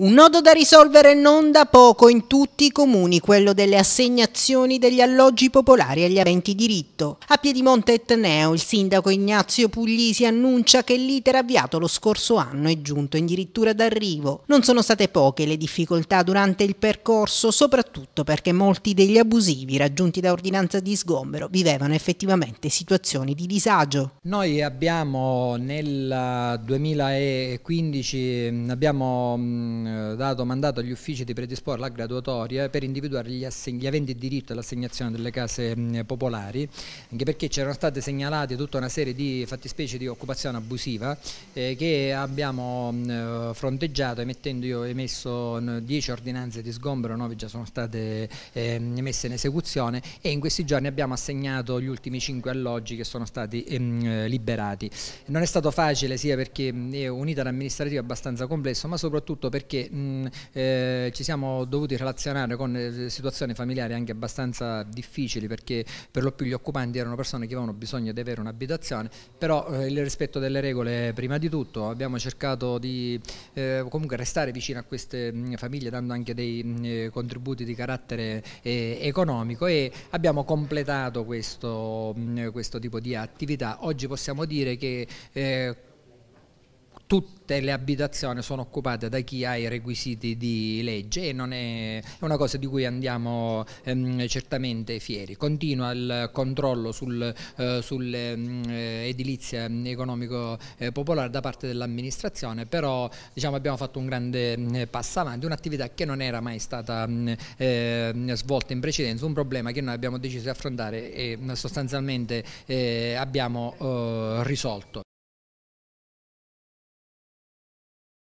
Un nodo da risolvere non da poco in tutti i comuni, quello delle assegnazioni degli alloggi popolari agli aventi diritto. A Piedimonte Etneo il sindaco Ignazio Puglisi annuncia che l'iter avviato lo scorso anno è giunto addirittura d'arrivo. Non sono state poche le difficoltà durante il percorso, soprattutto perché molti degli abusivi raggiunti da ordinanza di sgombero vivevano effettivamente situazioni di disagio. Noi abbiamo nel 2015 mm, abbiamo mm, eh, dato mandato agli uffici di predisporre la graduatoria per individuare gli, gli aventi diritto all'assegnazione delle case mh, mm, popolari, anche perché c'erano state segnalate tutta una serie di fattispecie di occupazione abusiva eh, che abbiamo mh, mm, eh, fronteggiato emettendo io emesso 10 mm, ordinanze di sgombero, 9 già sono state eh, emesse in esecuzione e in questi giorni abbiamo assegnato gli ultimi 5 alloggi che sono stati eh, liberati. Non è stato facile sia perché è un iter amministrativo abbastanza complesso ma soprattutto perché perché mh, mm, eh, ci siamo dovuti relazionare con eh, situazioni familiari anche abbastanza difficili perché per lo più gli occupanti erano persone che avevano bisogno di avere un'abitazione, però eh, il rispetto delle regole prima di tutto, abbiamo cercato di eh, comunque restare vicino a queste mh, mm, famiglie dando anche dei mh, mm, eh, contributi di carattere eh, economico e abbiamo completato questo, questo tipo di attività. Oggi possiamo dire che tutte le abitazioni sono occupate da chi ha i requisiti di legge e non è, una cosa di cui andiamo ehm, certamente fieri. Continua il controllo sul, eh, sull'edilizia mm, eh, economico-popolare eh, da parte dell'amministrazione, però diciamo, abbiamo fatto un grande mm, passo avanti, un'attività che non era mai stata mh, mm, ehm, svolta in precedenza, un problema che noi abbiamo deciso di affrontare e sostanzialmente eh, abbiamo eh, risolto.